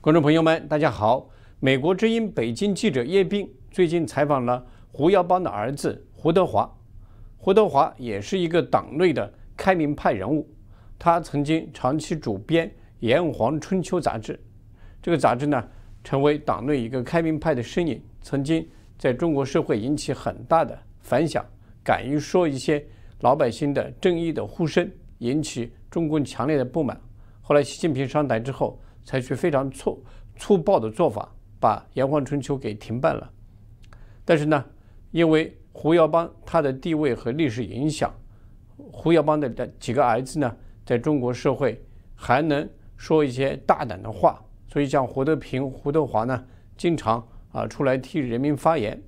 观众朋友们，大家好！美国之音北京记者叶斌最近采访了胡耀邦的儿子胡德华。胡德华也是一个党内的开明派人物，他曾经长期主编《炎黄春秋》杂志，这个杂志呢，成为党内一个开明派的身影，曾经在中国社会引起很大的反响，敢于说一些老百姓的正义的呼声，引起中共强烈的不满。后来习近平上台之后。采取非常粗粗暴的做法，把《炎黄春秋》给停办了。但是呢，因为胡耀邦他的地位和历史影响，胡耀邦的几个儿子呢，在中国社会还能说一些大胆的话。所以，像胡德平、胡德华呢，经常啊出来替人民发言。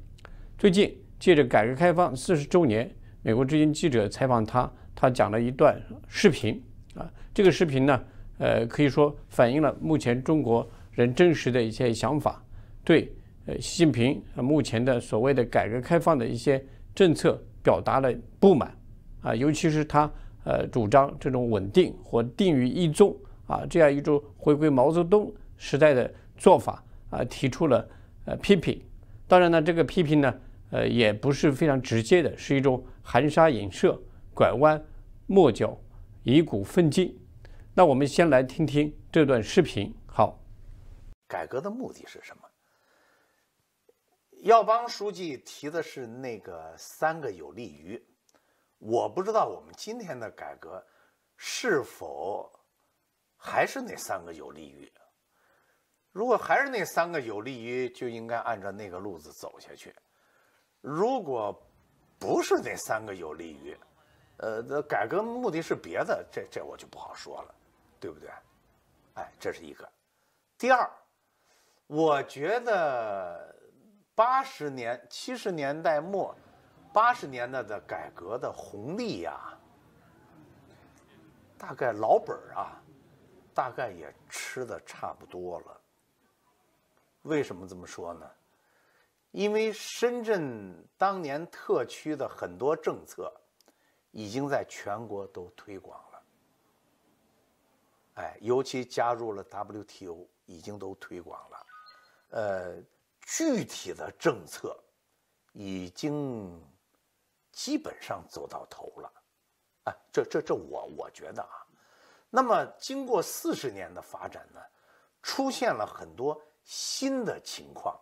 最近借着改革开放四十周年，美国《之音》记者采访他，他讲了一段视频啊，这个视频呢。呃，可以说反映了目前中国人真实的一些想法，对，呃，习近平目前的所谓的改革开放的一些政策表达了不满，啊，尤其是他呃主张这种稳定或定于一宗啊这样一种回归毛泽东时代的做法啊提出了呃批评，当然呢，这个批评呢，呃，也不是非常直接的，是一种含沙隐射、拐弯抹角、以古奋今。那我们先来听听这段视频。好，改革的目的是什么？耀邦书记提的是那个三个有利于，我不知道我们今天的改革是否还是那三个有利于。如果还是那三个有利于，就应该按照那个路子走下去。如果不是那三个有利于，呃，改革目的是别的，这这我就不好说了。对不对？哎，这是一个。第二，我觉得八十年、七十年代末、八十年代的改革的红利呀，大概老本儿啊，大概也吃的差不多了。为什么这么说呢？因为深圳当年特区的很多政策，已经在全国都推广。哎，尤其加入了 WTO，已经都推广了，呃，具体的政策已经基本上走到头了，啊，这这这我我觉得啊，那么经过四十年的发展呢，出现了很多新的情况，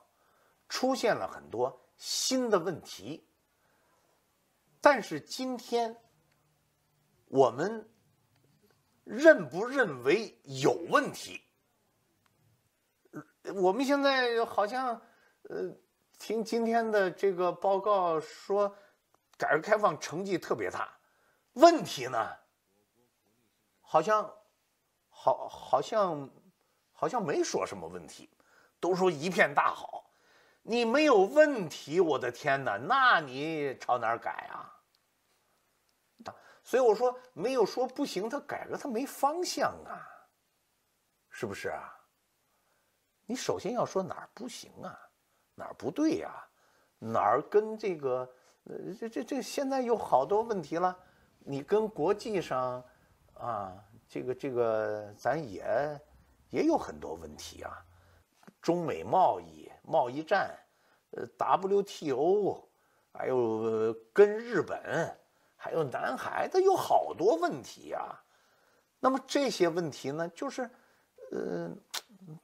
出现了很多新的问题，但是今天我们。认不认为有问题？我们现在好像，呃，听今天的这个报告说，改革开放成绩特别大，问题呢，好像，好，好像，好像没说什么问题，都说一片大好，你没有问题，我的天哪，那你朝哪改啊？所以我说没有说不行，他改革他没方向啊，是不是啊？你首先要说哪儿不行啊，哪儿不对呀？哪儿跟这个呃这这这现在有好多问题了，你跟国际上啊这个这个咱也也有很多问题啊，中美贸易贸易战，呃 WTO，还有跟日本。还有男孩子有好多问题呀，那么这些问题呢，就是，呃，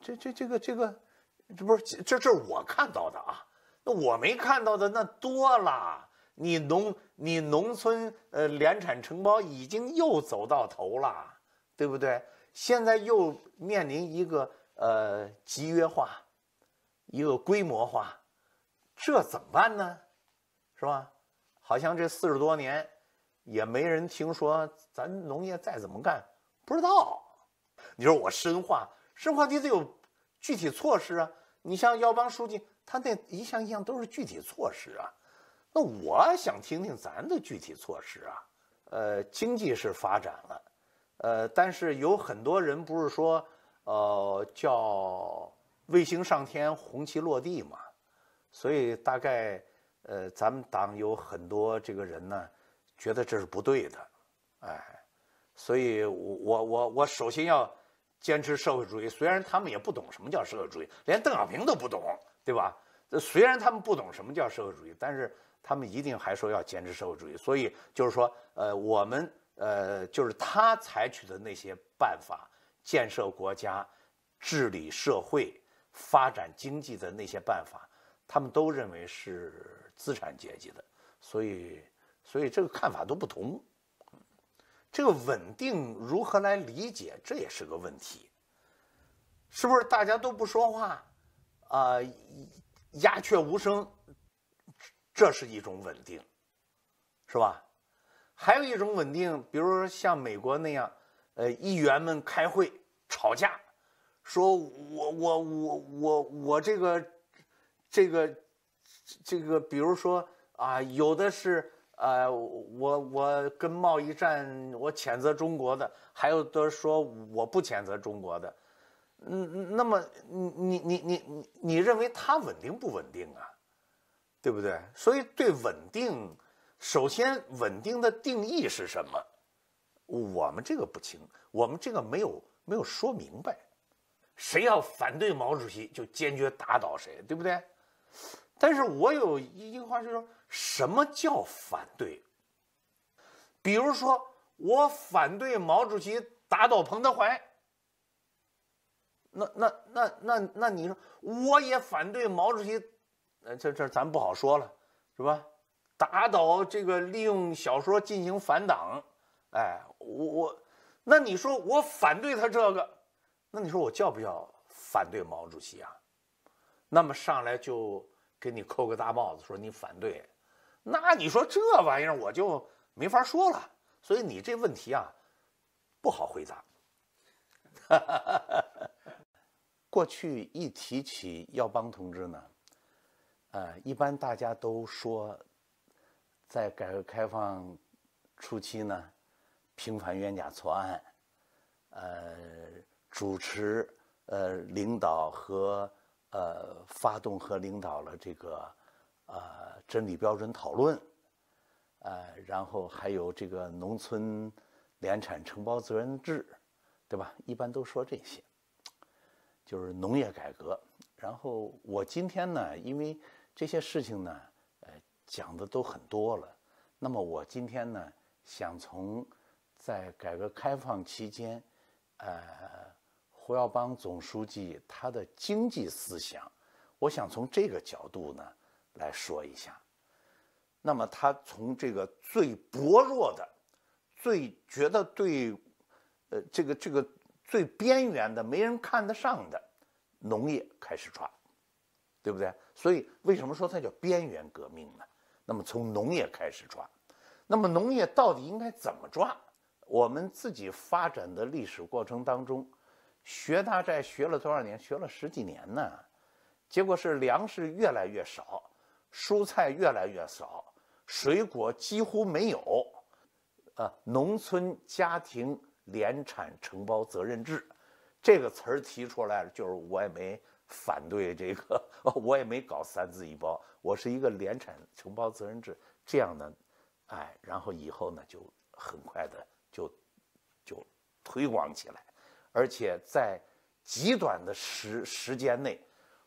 这这这个这个，这不是这这是我看到的啊，那我没看到的那多了。你农你农村呃，联产承包已经又走到头了，对不对？现在又面临一个呃集约化，一个规模化，这怎么办呢？是吧？好像这四十多年。也没人听说咱农业再怎么干，不知道。你说我深化深化，你得有具体措施啊。你像耀邦书记，他那一项一项都是具体措施啊。那我想听听咱的具体措施啊。呃，经济是发展了，呃，但是有很多人不是说，呃，叫卫星上天，红旗落地嘛。所以大概，呃，咱们党有很多这个人呢。觉得这是不对的，哎，所以，我我我我首先要坚持社会主义。虽然他们也不懂什么叫社会主义，连邓小平都不懂，对吧？虽然他们不懂什么叫社会主义，但是他们一定还说要坚持社会主义。所以，就是说，呃，我们，呃，就是他采取的那些办法，建设国家、治理社会、发展经济的那些办法，他们都认为是资产阶级的，所以。所以这个看法都不同，这个稳定如何来理解，这也是个问题，是不是大家都不说话，啊，鸦雀无声，这是一种稳定，是吧？还有一种稳定，比如说像美国那样，呃，议员们开会吵架，说我我我我我这个这个这个，比如说啊，有的是。呃，我我跟贸易战，我谴责中国的，还有的说我不谴责中国的，嗯，那么你你你你你你认为它稳定不稳定啊？对不对？所以对稳定，首先稳定的定义是什么？我们这个不清，我们这个没有没有说明白。谁要反对毛主席，就坚决打倒谁，对不对？但是我有一句话，就说什么叫反对？比如说我反对毛主席打倒彭德怀，那那那那那，你说我也反对毛主席，呃，这这咱不好说了，是吧？打倒这个利用小说进行反党，哎，我我，那你说我反对他这个，那你说我叫不叫反对毛主席啊？那么上来就。给你扣个大帽子，说你反对，那你说这玩意儿我就没法说了。所以你这问题啊，不好回答。过去一提起耀邦同志呢，呃，一般大家都说，在改革开放初期呢，平反冤假错案，呃，主持呃领导和。呃，发动和领导了这个，呃，真理标准讨论，呃，然后还有这个农村联产承包责任制，对吧？一般都说这些，就是农业改革。然后我今天呢，因为这些事情呢，呃，讲的都很多了。那么我今天呢，想从在改革开放期间，呃。胡耀邦总书记他的经济思想，我想从这个角度呢来说一下。那么他从这个最薄弱的、最觉得对，呃这个这个最边缘的、没人看得上的农业开始抓，对不对？所以为什么说它叫边缘革命呢？那么从农业开始抓，那么农业到底应该怎么抓？我们自己发展的历史过程当中。学大寨学了多少年？学了十几年呢，结果是粮食越来越少，蔬菜越来越少，水果几乎没有。啊，农村家庭联产承包责任制这个词儿提出来了，就是我也没反对这个，我也没搞三自一包，我是一个联产承包责任制这样的，哎，然后以后呢就很快的就就推广起来。而且在极短的时时间内，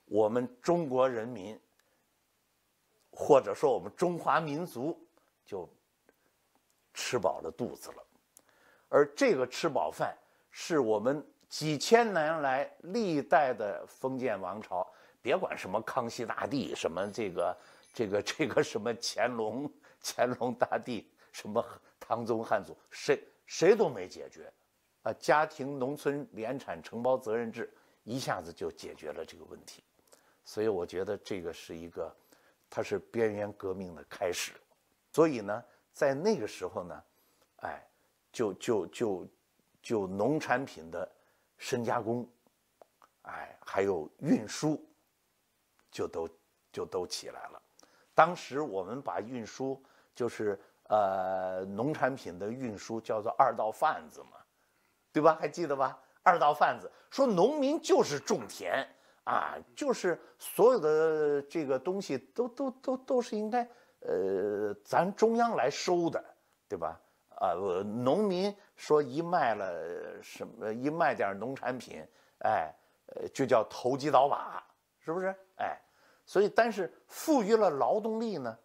我们中国人民或者说我们中华民族就吃饱了肚子了，而这个吃饱饭是我们几千年来历代的封建王朝，别管什么康熙大帝，什么这个这个这个什么乾隆乾隆大帝，什么唐宗汉祖，谁谁都没解决。啊，家庭农村联产承包责任制一下子就解决了这个问题，所以我觉得这个是一个，它是边缘革命的开始。所以呢，在那个时候呢，哎，就就就就农产品的深加工，哎，还有运输，就都就都起来了。当时我们把运输就是呃农产品的运输叫做二道贩子嘛。对吧？还记得吧？二道贩子说，农民就是种田啊，就是所有的这个东西都都都都是应该，呃，咱中央来收的，对吧？啊，农民说一卖了什么，一卖点农产品，哎，就叫投机倒把，是不是？哎，所以，但是赋予了劳动力呢，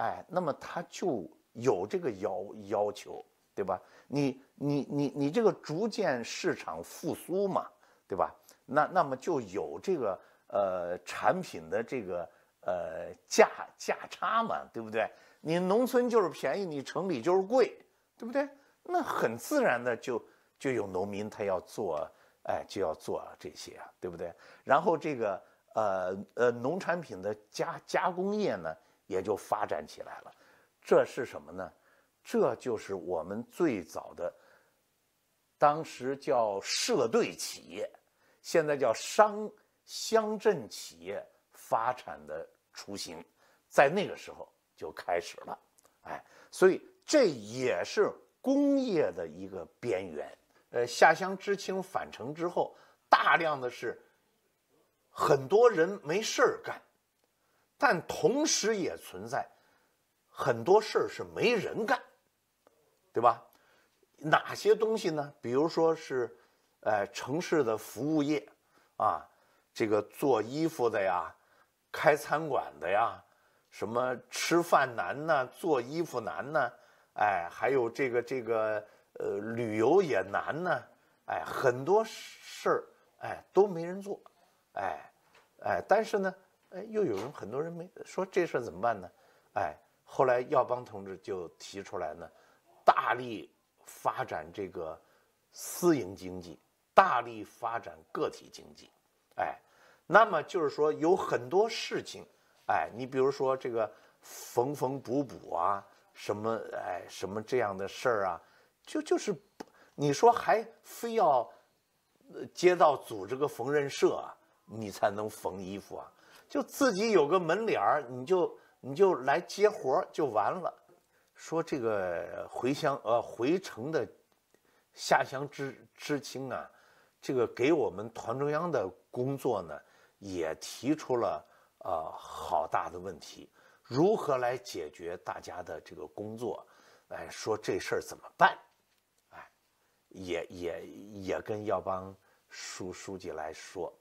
哎，那么他就有这个要要求。对吧？你你你你这个逐渐市场复苏嘛，对吧？那那么就有这个呃产品的这个呃价价差嘛，对不对？你农村就是便宜，你城里就是贵，对不对？那很自然的就就有农民他要做，哎，就要做这些，对不对？然后这个呃呃农产品的加加工业呢也就发展起来了，这是什么呢？这就是我们最早的，当时叫社队企业，现在叫商乡镇企业发展的雏形，在那个时候就开始了。哎，所以这也是工业的一个边缘。呃，下乡知青返城之后，大量的是很多人没事儿干，但同时也存在很多事儿是没人干。对吧？哪些东西呢？比如说是，呃，城市的服务业，啊，这个做衣服的呀，开餐馆的呀，什么吃饭难呢？做衣服难呢？哎，还有这个这个呃，旅游也难呢？哎，很多事儿哎都没人做，哎哎，但是呢，哎，又有人，很多人没说这事儿怎么办呢？哎，后来耀邦同志就提出来呢。大力发展这个私营经济，大力发展个体经济，哎，那么就是说有很多事情，哎，你比如说这个缝缝补补啊，什么哎什么这样的事儿啊，就就是，你说还非要街道组织个缝纫社，你才能缝衣服啊？就自己有个门脸儿，你就你就来接活儿就完了。说这个回乡呃回城的下乡知知青啊，这个给我们团中央的工作呢，也提出了呃好大的问题，如何来解决大家的这个工作？哎，说这事儿怎么办？哎，也也也跟耀邦书书记来说。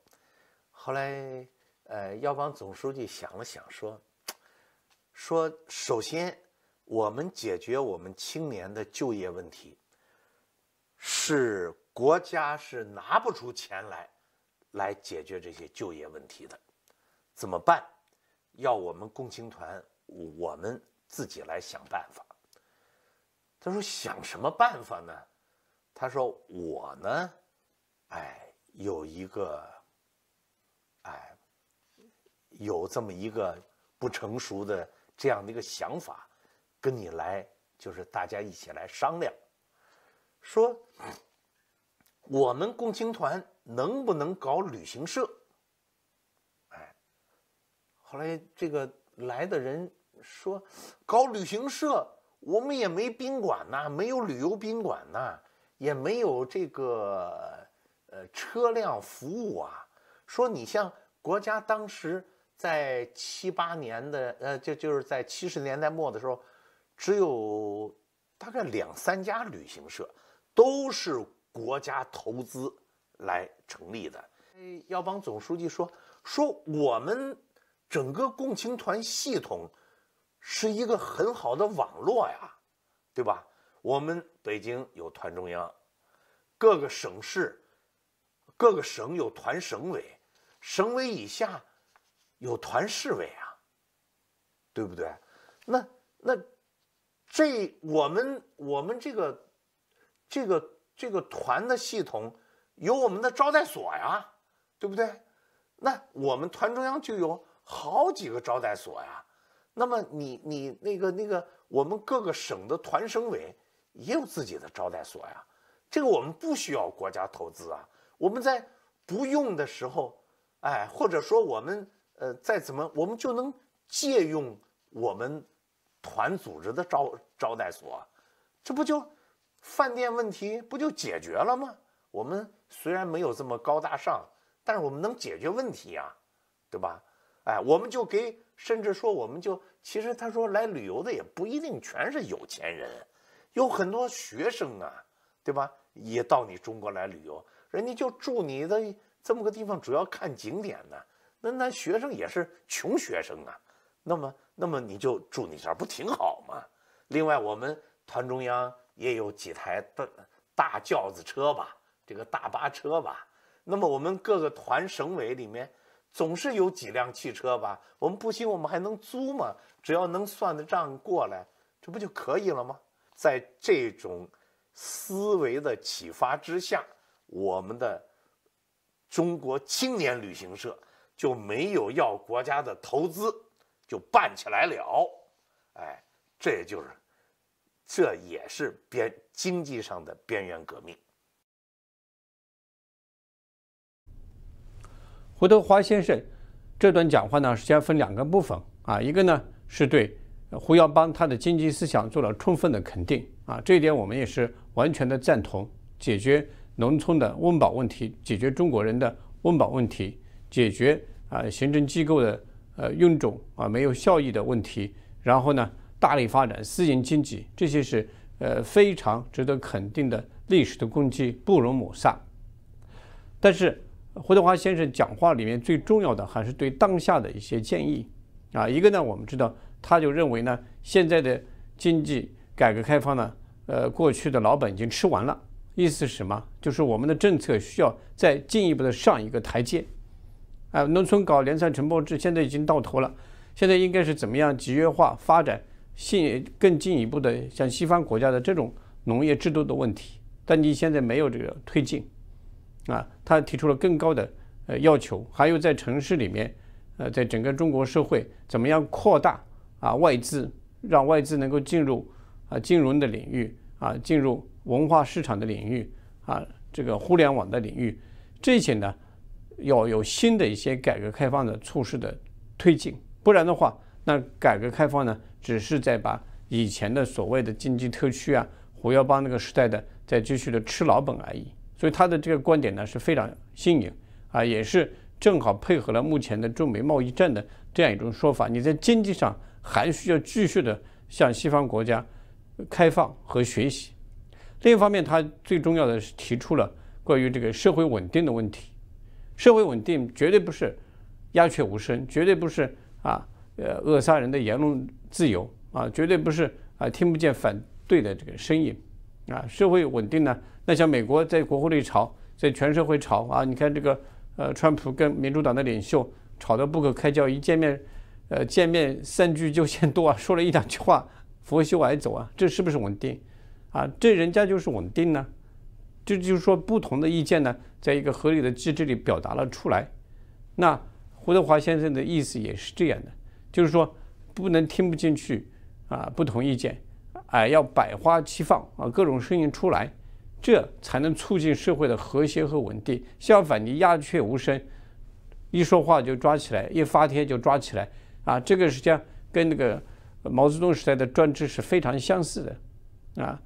后来，呃，耀邦总书记想了想说，说首先。我们解决我们青年的就业问题，是国家是拿不出钱来，来解决这些就业问题的，怎么办？要我们共青团，我们自己来想办法。他说：“想什么办法呢？”他说：“我呢，哎，有一个，哎，有这么一个不成熟的这样的一个想法。”跟你来就是大家一起来商量，说我们共青团能不能搞旅行社？哎，后来这个来的人说，搞旅行社我们也没宾馆呐，没有旅游宾馆呐，也没有这个呃车辆服务啊。说你像国家当时在七八年的呃，就就是在七十年代末的时候。只有大概两三家旅行社，都是国家投资来成立的。要耀邦总书记说：“说我们整个共青团系统是一个很好的网络呀，对吧？我们北京有团中央，各个省市、各个省有团省委，省委以下有团市委啊，对不对？那那。”这我们我们这个这个这个团的系统有我们的招待所呀，对不对？那我们团中央就有好几个招待所呀。那么你你那个那个我们各个省的团省委也有自己的招待所呀。这个我们不需要国家投资啊，我们在不用的时候，哎，或者说我们呃再怎么我们就能借用我们。团组织的招招待所，这不就饭店问题不就解决了吗？我们虽然没有这么高大上，但是我们能解决问题呀，对吧？哎，我们就给，甚至说我们就其实他说来旅游的也不一定全是有钱人，有很多学生啊，对吧？也到你中国来旅游，人家就住你的这么个地方，主要看景点的，那那学生也是穷学生啊，那么。那么你就住你这儿不挺好吗？另外，我们团中央也有几台大大轿子车吧，这个大巴车吧。那么我们各个团省委里面总是有几辆汽车吧。我们不行，我们还能租吗？只要能算得账过来，这不就可以了吗？在这种思维的启发之下，我们的中国青年旅行社就没有要国家的投资。就办起来了，哎，这也就是，这也是边经济上的边缘革命。胡德华先生这段讲话呢，实际上分两个部分啊，一个呢是对胡耀邦他的经济思想做了充分的肯定啊，这一点我们也是完全的赞同。解决农村的温饱问题，解决中国人的温饱问题，解决啊行政机构的。呃臃肿啊没有效益的问题，然后呢大力发展私营经济，这些是呃非常值得肯定的历史的功绩，不容抹杀。但是胡德华先生讲话里面最重要的还是对当下的一些建议啊，一个呢我们知道他就认为呢现在的经济改革开放呢，呃过去的老本已经吃完了，意思是什么？就是我们的政策需要再进一步的上一个台阶。啊，农村搞联产承包制现在已经到头了，现在应该是怎么样集约化发展，进更进一步的像西方国家的这种农业制度的问题，但你现在没有这个推进，啊，他提出了更高的呃要求，还有在城市里面，呃，在整个中国社会怎么样扩大啊外资，让外资能够进入啊金融的领域，啊，进入文化市场的领域，啊，这个互联网的领域，这些呢。要有新的一些改革开放的措施的推进，不然的话，那改革开放呢，只是在把以前的所谓的经济特区啊、胡耀邦那个时代的在继续的吃老本而已。所以他的这个观点呢是非常新颖啊，也是正好配合了目前的中美贸易战的这样一种说法。你在经济上还需要继续的向西方国家开放和学习。另一方面，他最重要的是提出了关于这个社会稳定的问题。社会稳定绝对不是鸦雀无声，绝对不是啊，呃，扼杀人的言论自由啊，绝对不是啊，听不见反对的这个声音啊。社会稳定呢？那像美国在国会里吵，在全社会吵啊，你看这个呃，川普跟民主党的领袖吵得不可开交，一见面呃，见面三句就嫌多啊，说了一两句话佛袖我爱走啊，这是不是稳定啊？这人家就是稳定呢。这就是说，不同的意见呢，在一个合理的机制里表达了出来。那胡德华先生的意思也是这样的，就是说，不能听不进去啊，不同意见，哎，要百花齐放啊，各种声音出来，这才能促进社会的和谐和稳定。相反，你鸦雀无声，一说话就抓起来，一发帖就抓起来啊，这个实际上跟那个毛泽东时代的专制是非常相似的啊。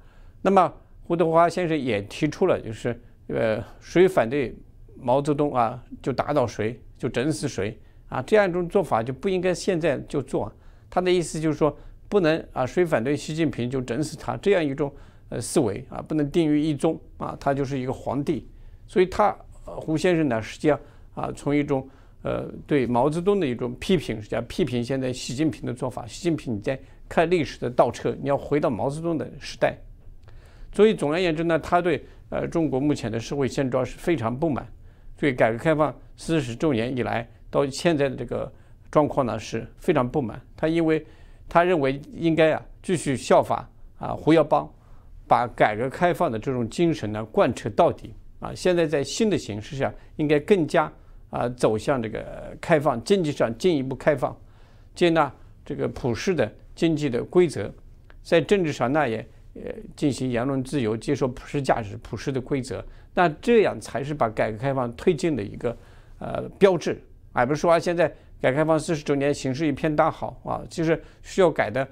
那么，胡德华先生也提出了，就是呃，谁反对毛泽东啊，就打倒谁，就整死谁啊，这样一种做法就不应该现在就做。他的意思就是说，不能啊，谁反对习近平就整死他，这样一种呃思维啊，不能定于一宗啊，他就是一个皇帝。所以，他胡先生呢，实际上啊，从一种呃对毛泽东的一种批评，是叫批评现在习近平的做法。习近平你在看历史的倒车，你要回到毛泽东的时代。所以，总而言之呢，他对呃中国目前的社会现状是非常不满，对改革开放四十周年以来到现在的这个状况呢是非常不满。他因为他认为应该啊继续效法啊胡耀邦，把改革开放的这种精神呢贯彻到底啊。现在在新的形势下，应该更加啊走向这个开放，经济上进一步开放，接纳这个普世的经济的规则，在政治上那也。呃，进行言论自由，接受普世价值、普世的规则，那这样才是把改革开放推进的一个呃标志。而不是说啊，现在改革开放四十周年形势一片大好啊，其实需要改的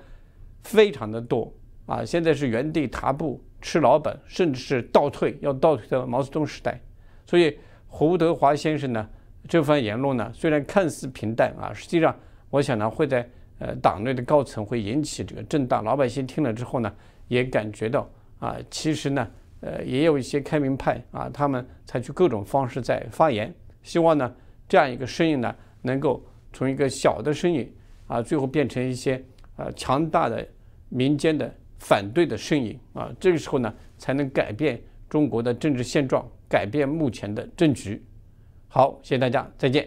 非常的多啊。现在是原地踏步、吃老本，甚至是倒退，要倒退到毛泽东时代。所以胡德华先生呢，这番言论呢，虽然看似平淡啊，实际上我想呢，会在呃党内的高层会引起这个震荡，老百姓听了之后呢。也感觉到啊，其实呢，呃，也有一些开明派啊，他们采取各种方式在发言，希望呢，这样一个声音呢，能够从一个小的声音啊，最后变成一些呃强大的民间的反对的声音啊，这个时候呢，才能改变中国的政治现状，改变目前的政局。好，谢谢大家，再见。